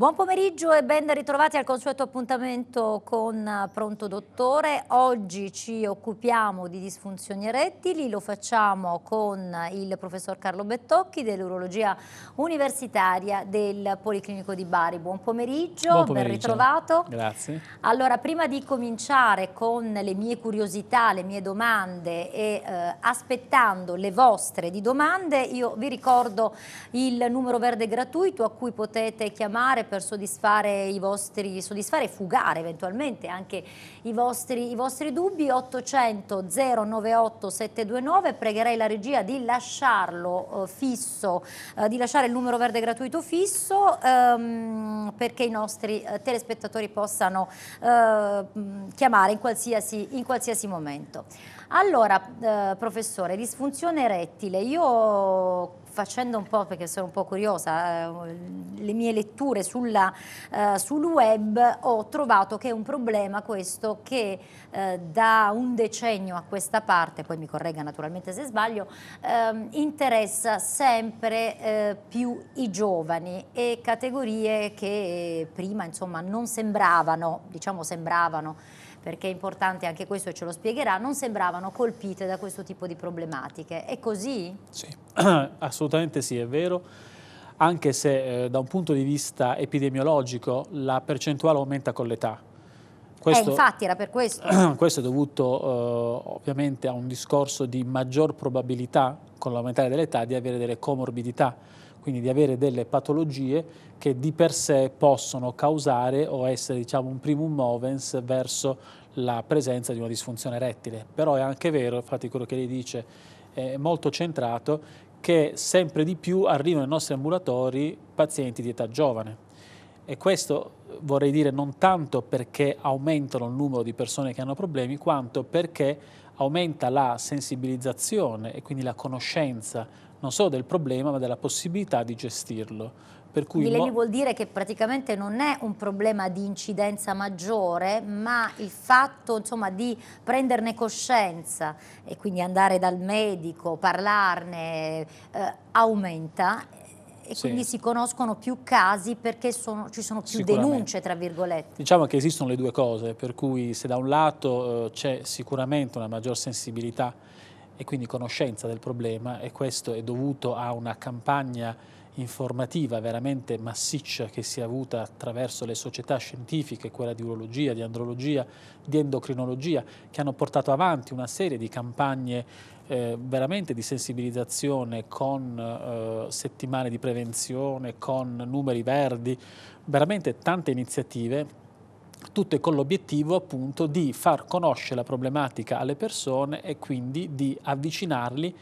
Buon pomeriggio e ben ritrovati al consueto appuntamento con eh, Pronto Dottore. Oggi ci occupiamo di disfunzioni rettili, lo facciamo con il professor Carlo Bettocchi dell'Urologia Universitaria del Policlinico di Bari. Buon pomeriggio, Buon pomeriggio, ben ritrovato. Grazie. Allora, prima di cominciare con le mie curiosità, le mie domande e eh, aspettando le vostre di domande, io vi ricordo il numero verde gratuito a cui potete chiamare per soddisfare i vostri, soddisfare e fugare eventualmente anche i vostri, i vostri dubbi, 800 098 729, pregherei la regia di lasciarlo eh, fisso, eh, di lasciare il numero verde gratuito fisso ehm, perché i nostri eh, telespettatori possano eh, chiamare in qualsiasi, in qualsiasi momento. Allora, eh, professore, disfunzione rettile, io facendo un po', perché sono un po' curiosa, eh, le mie letture sulla, eh, sul web ho trovato che è un problema questo che eh, da un decennio a questa parte, poi mi corregga naturalmente se sbaglio, ehm, interessa sempre eh, più i giovani e categorie che prima insomma non sembravano, diciamo sembravano, perché è importante anche questo e ce lo spiegherà, non sembravano colpite da questo tipo di problematiche. È così? Sì, assolutamente sì, è vero anche se eh, da un punto di vista epidemiologico la percentuale aumenta con l'età. Questo, eh, infatti era per questo. Questo è dovuto eh, ovviamente a un discorso di maggior probabilità con l'aumentare dell'età di avere delle comorbidità quindi di avere delle patologie che di per sé possono causare o essere diciamo, un primum movens verso la presenza di una disfunzione rettile. Però è anche vero, infatti quello che lei dice è molto centrato, che sempre di più arrivano ai nostri ambulatori pazienti di età giovane. E questo vorrei dire non tanto perché aumentano il numero di persone che hanno problemi, quanto perché aumenta la sensibilizzazione e quindi la conoscenza non solo del problema ma della possibilità di gestirlo. Per cui Dilemi vuol dire che praticamente non è un problema di incidenza maggiore, ma il fatto insomma, di prenderne coscienza e quindi andare dal medico, parlarne, eh, aumenta e sì. quindi si conoscono più casi perché sono, ci sono più denunce, tra virgolette. Diciamo che esistono le due cose, per cui se da un lato eh, c'è sicuramente una maggior sensibilità e quindi conoscenza del problema e questo è dovuto a una campagna informativa veramente massiccia che si è avuta attraverso le società scientifiche, quella di urologia, di andrologia, di endocrinologia, che hanno portato avanti una serie di campagne eh, veramente di sensibilizzazione con eh, settimane di prevenzione, con numeri verdi, veramente tante iniziative tutte con l'obiettivo appunto di far conoscere la problematica alle persone e quindi di avvicinarli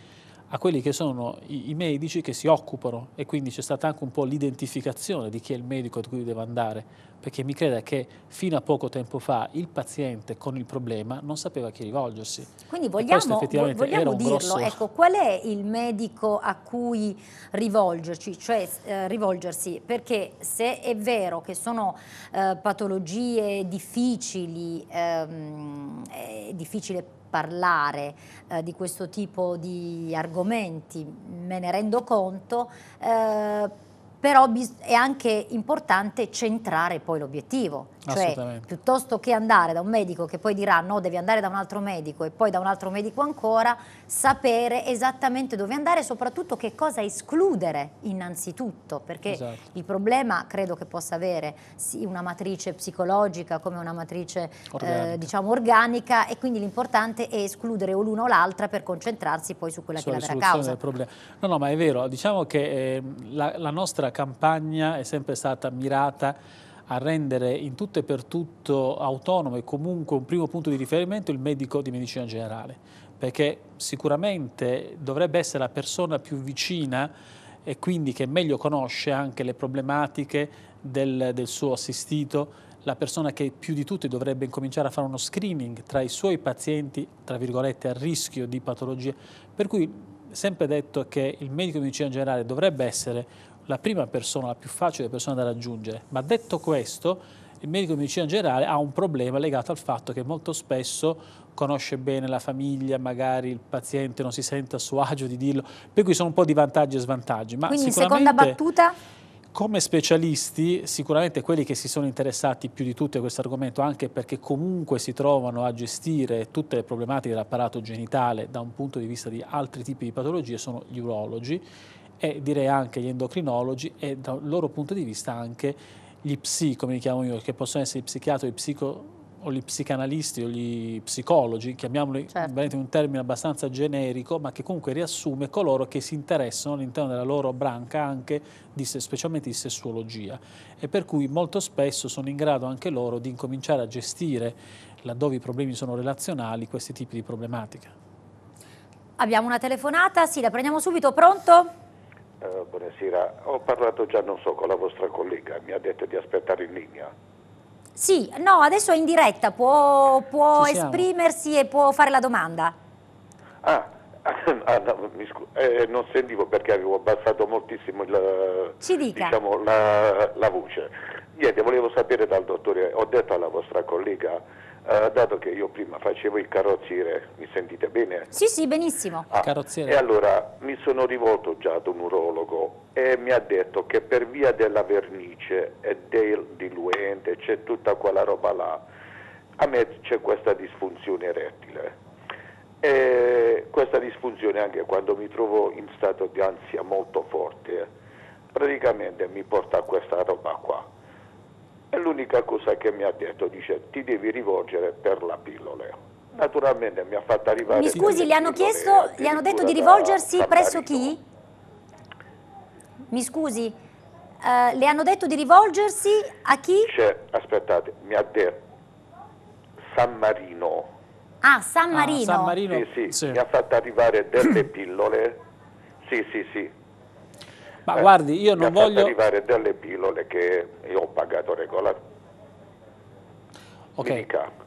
a quelli che sono i, i medici che si occupano e quindi c'è stata anche un po' l'identificazione di chi è il medico a cui deve andare, perché mi creda che fino a poco tempo fa il paziente con il problema non sapeva a chi rivolgersi. Quindi vogliamo, vogliamo dirlo, grosso... ecco, qual è il medico a cui rivolgerci, cioè eh, rivolgersi? Perché se è vero che sono eh, patologie difficili, ehm, è difficile parlare eh, di questo tipo di argomenti, me ne rendo conto, eh, però è anche importante centrare poi l'obiettivo cioè, piuttosto che andare da un medico che poi dirà no, devi andare da un altro medico e poi da un altro medico ancora, sapere esattamente dove andare e soprattutto che cosa escludere innanzitutto, perché esatto. il problema credo che possa avere sì, una matrice psicologica come una matrice eh, organica. Eh, diciamo organica e quindi l'importante è escludere o l'una o l'altra per concentrarsi poi su quella Sulla che è la vera causa. Del problema. No, no, ma è vero, diciamo che eh, la, la nostra campagna è sempre stata mirata a rendere in tutto e per tutto autonomo e comunque un primo punto di riferimento il medico di medicina generale, perché sicuramente dovrebbe essere la persona più vicina e quindi che meglio conosce anche le problematiche del, del suo assistito, la persona che più di tutti dovrebbe incominciare a fare uno screening tra i suoi pazienti, tra virgolette, a rischio di patologie. Per cui sempre detto che il medico di medicina generale dovrebbe essere la prima persona, la più facile persona da raggiungere. Ma detto questo, il medico di medicina generale ha un problema legato al fatto che molto spesso conosce bene la famiglia, magari il paziente non si sente a suo agio di dirlo, per cui sono un po' di vantaggi e svantaggi. Ma Quindi seconda battuta? Come specialisti, sicuramente quelli che si sono interessati più di tutti a questo argomento, anche perché comunque si trovano a gestire tutte le problematiche dell'apparato genitale da un punto di vista di altri tipi di patologie, sono gli urologi e direi anche gli endocrinologi e dal loro punto di vista anche gli psi, come li chiamo io, che possono essere i psichiatri, i psico o gli psicanalisti o gli psicologi, chiamiamoli certo. un termine abbastanza generico, ma che comunque riassume coloro che si interessano all'interno della loro branca anche di, specialmente di sessuologia e per cui molto spesso sono in grado anche loro di incominciare a gestire, laddove i problemi sono relazionali, questi tipi di problematiche. Abbiamo una telefonata? Sì, la prendiamo subito, pronto? Eh, buonasera, ho parlato già non so con la vostra collega, mi ha detto di aspettare in linea. Sì, no, adesso è in diretta, può, può esprimersi e può fare la domanda. Ah, ah no, eh, non sentivo perché avevo abbassato moltissimo il, diciamo, la, la voce. Niente, volevo sapere dal dottore, ho detto alla vostra collega Uh, dato che io prima facevo il carrozziere, mi sentite bene? Sì, sì, benissimo. Ah, e allora mi sono rivolto già ad un urologo e mi ha detto che per via della vernice e del diluente c'è tutta quella roba là, a me c'è questa disfunzione erettile. E questa disfunzione anche quando mi trovo in stato di ansia molto forte, praticamente mi porta a questa roba qua e l'unica cosa che mi ha detto, dice, ti devi rivolgere per la pillola. Naturalmente mi ha fatto arrivare... Mi scusi, gli hanno chiesto, gli hanno detto di rivolgersi presso chi? Mi scusi, uh, le hanno detto di rivolgersi a chi? Cioè, aspettate, mi ha detto San Marino. Ah, San ah, Marino. Ah, San Marino. Sì, sì, sì. mi ha fatto arrivare delle pillole. Sì, sì, sì, ma eh, guardi, io non voglio... arrivare delle pillole che io ho pagato regolarmente. Ok,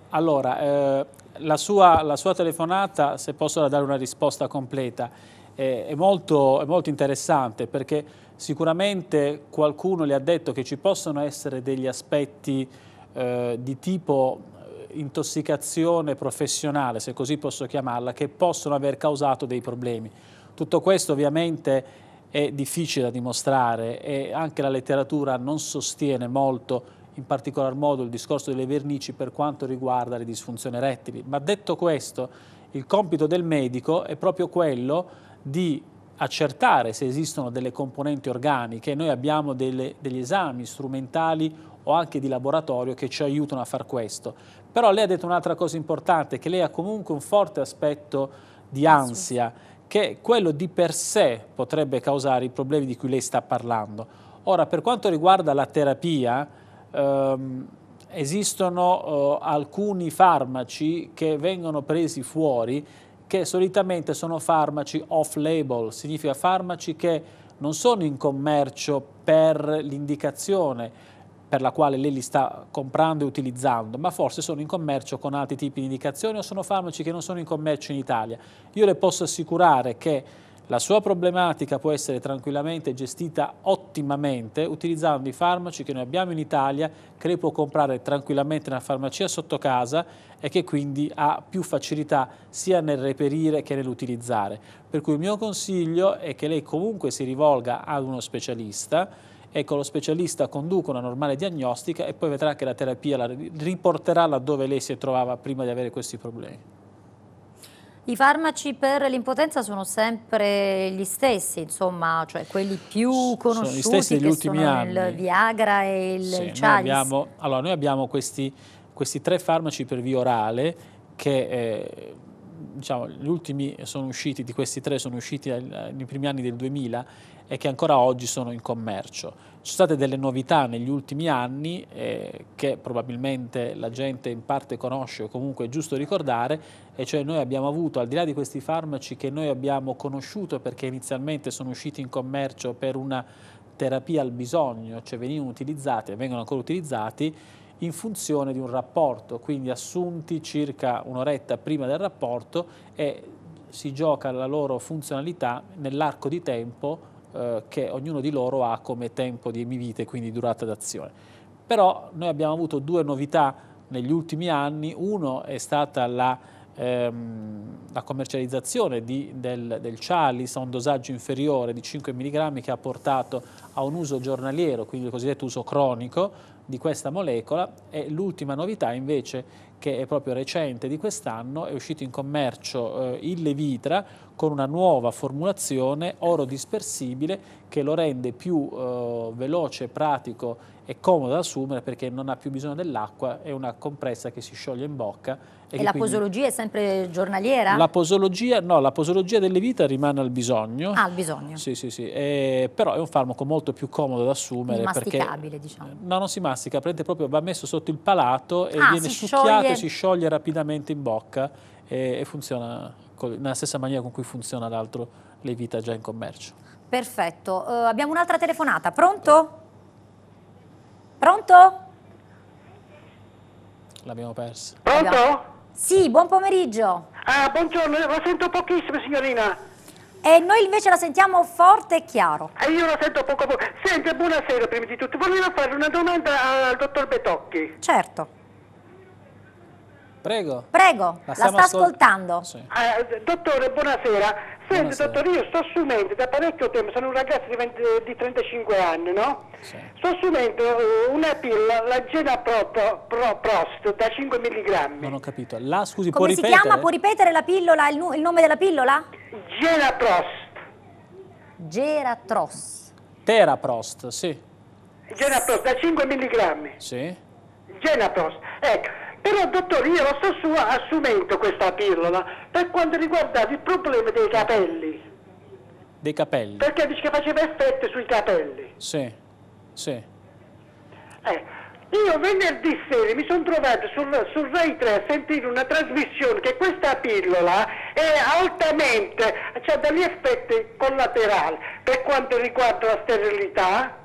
allora, eh, la, sua, la, sua, telefonata, se posso dare una risposta completa, eh, è, molto, è molto interessante perché sicuramente qualcuno le ha detto che ci possono essere degli aspetti eh, di tipo eh, intossicazione professionale, se così posso chiamarla, che possono aver causato dei problemi. Tutto questo ovviamente è difficile da dimostrare e anche la letteratura non sostiene molto in particolar modo il discorso delle vernici per quanto riguarda le disfunzioni rettili. Ma detto questo, il compito del medico è proprio quello di accertare se esistono delle componenti organiche. Noi abbiamo delle, degli esami strumentali o anche di laboratorio che ci aiutano a far questo. Però lei ha detto un'altra cosa importante, che lei ha comunque un forte aspetto di ansia che quello di per sé potrebbe causare i problemi di cui lei sta parlando. Ora, per quanto riguarda la terapia, ehm, esistono eh, alcuni farmaci che vengono presi fuori che solitamente sono farmaci off-label, significa farmaci che non sono in commercio per l'indicazione, per la quale lei li sta comprando e utilizzando, ma forse sono in commercio con altri tipi di indicazioni o sono farmaci che non sono in commercio in Italia. Io le posso assicurare che la sua problematica può essere tranquillamente gestita ottimamente utilizzando i farmaci che noi abbiamo in Italia, che lei può comprare tranquillamente nella farmacia sotto casa e che quindi ha più facilità sia nel reperire che nell'utilizzare. Per cui il mio consiglio è che lei comunque si rivolga ad uno specialista, ecco lo specialista conduca una normale diagnostica e poi vedrà che la terapia la riporterà laddove lei si trovava prima di avere questi problemi. I farmaci per l'impotenza sono sempre gli stessi, insomma, cioè quelli più conosciuti sono gli stessi degli ultimi anni. il Viagra e il sì, Cialis. Noi abbiamo, allora, noi abbiamo questi, questi, tre farmaci per via orale che eh, diciamo, gli ultimi sono usciti, di questi tre sono usciti nei primi anni del 2000 e che ancora oggi sono in commercio. Ci sono state delle novità negli ultimi anni eh, che probabilmente la gente in parte conosce o comunque è giusto ricordare, e cioè noi abbiamo avuto, al di là di questi farmaci che noi abbiamo conosciuto perché inizialmente sono usciti in commercio per una terapia al bisogno, cioè venivano utilizzati e vengono ancora utilizzati, in funzione di un rapporto, quindi assunti circa un'oretta prima del rapporto e si gioca la loro funzionalità nell'arco di tempo eh, che ognuno di loro ha come tempo di emivite, quindi durata d'azione. Però noi abbiamo avuto due novità negli ultimi anni, uno è stata la ehm, la commercializzazione di, del, del, Cialis a un dosaggio inferiore di 5 mg che ha portato a un uso giornaliero, quindi il cosiddetto uso cronico, di questa molecola e l'ultima novità invece che è proprio recente di quest'anno è uscito in commercio eh, il Levitra con una nuova formulazione oro dispersibile che lo rende più eh, veloce, pratico e comodo da assumere perché non ha più bisogno dell'acqua, è una compressa che si scioglie in bocca. E, e la quindi... posologia è sempre giornaliera? La posologia, no, la posologia del Levitra rimane al bisogno. Ah, al bisogno. Sì, sì, sì, eh, però è un farmaco molto più comodo da assumere. Masticabile, perché... diciamo. Eh, no, non si mastica prende proprio va messo sotto il palato e ah, viene succhiato scioglie. e si scioglie rapidamente in bocca e, e funziona con, nella stessa maniera con cui funziona l'altro levita già in commercio. Perfetto, uh, abbiamo un'altra telefonata, pronto? Pronto? L'abbiamo persa. Pronto? Sì, buon pomeriggio. Ah, buongiorno, la sento pochissimo signorina. E noi invece la sentiamo forte e chiaro. Eh, io la sento poco poco. Senti, buonasera prima di tutto. Volevo fare una domanda al dottor Betocchi. Certo. Prego. Prego, la, la sta ascoltando. ascoltando. Sì. Eh, dottore, buonasera. Senti, buonasera. dottore, io sto assumendo da parecchio tempo, sono un ragazzo di, 20, di 35 anni, no? Sì. Sto assumendo eh, una pillola, la Gena Pro, Pro, Pro, Prost, da 5 mg. Non ho capito. La, scusi, Come può ripetere? Come si chiama? Può ripetere la pillola, il, il nome della pillola? Sì. Gerapros. Geratros. Teraprost, sì. Genapros da 5 mg. Sì. Genapros. Ecco, però dottore, io lo sto su assumendo questa pillola per quanto riguarda il problema dei capelli. Dei capelli? Perché dice che faceva effetto sui capelli. Sì, sì. Eh, io venerdì sera mi sono trovato sul, sul Rai 3 a sentire una trasmissione che questa pillola è altamente, cioè degli effetti collaterali per quanto riguarda la sterilità,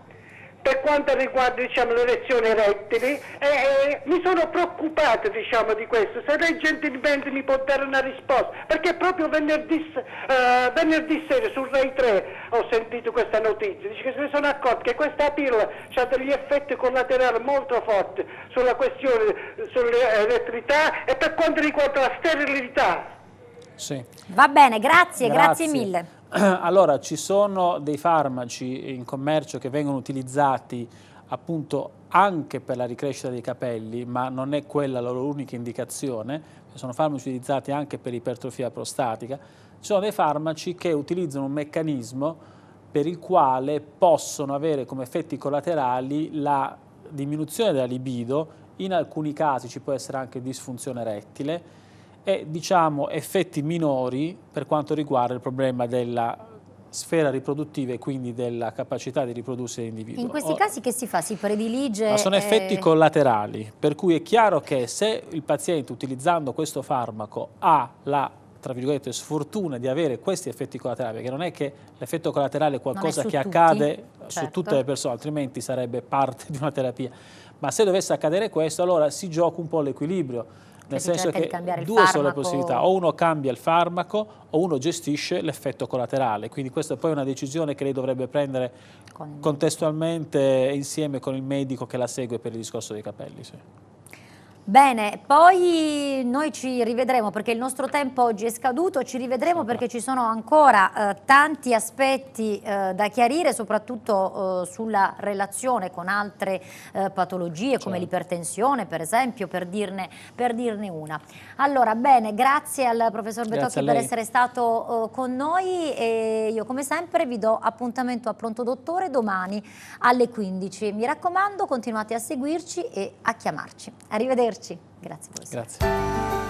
per quanto riguarda diciamo, lezioni rettili e, e, mi sono preoccupata diciamo, di questo, se lei gentilmente mi può dare una risposta, perché proprio venerdì, eh, venerdì sera sul Rai 3 ho sentito questa notizia, dice che se sono accorto che questa pillola ha degli effetti collaterali molto forti sulla questione dell'elettricità eh, eh, e per quanto riguarda la sterilità. Sì. Va bene, grazie, grazie, grazie mille. Allora, ci sono dei farmaci in commercio che vengono utilizzati appunto anche per la ricrescita dei capelli, ma non è quella la loro unica indicazione, sono farmaci utilizzati anche per ipertrofia prostatica, ci sono dei farmaci che utilizzano un meccanismo per il quale possono avere come effetti collaterali la diminuzione della libido, in alcuni casi ci può essere anche disfunzione rettile, e diciamo, effetti minori per quanto riguarda il problema della sfera riproduttiva e quindi della capacità di riprodursi dell'individuo. In questi casi che si fa? Si predilige? Ma sono eh, effetti e... collaterali, per cui è chiaro che se il paziente utilizzando questo farmaco ha la tra virgolette, sfortuna di avere questi effetti collaterali, perché non è che l'effetto collaterale è qualcosa è che tutti, accade certo. su tutte le persone, altrimenti sarebbe parte di una terapia. Ma se dovesse accadere questo, allora si gioca un po' l'equilibrio nel senso che due farmaco... sono le possibilità, o uno cambia il farmaco o uno gestisce l'effetto collaterale, quindi questa è poi una decisione che lei dovrebbe prendere con... contestualmente insieme con il medico che la segue per il discorso dei capelli. Sì. Bene, poi noi ci rivedremo perché il nostro tempo oggi è scaduto, ci rivedremo perché ci sono ancora eh, tanti aspetti eh, da chiarire, soprattutto eh, sulla relazione con altre eh, patologie come certo. l'ipertensione per esempio, per dirne, per dirne, una. Allora, bene, grazie al professor Betocchi per essere stato eh, con noi e io come sempre vi do appuntamento a Pronto Dottore domani alle 15. Mi raccomando, continuate a seguirci e a chiamarci. Arrivederci risentirci. Grazie a voi. Grazie.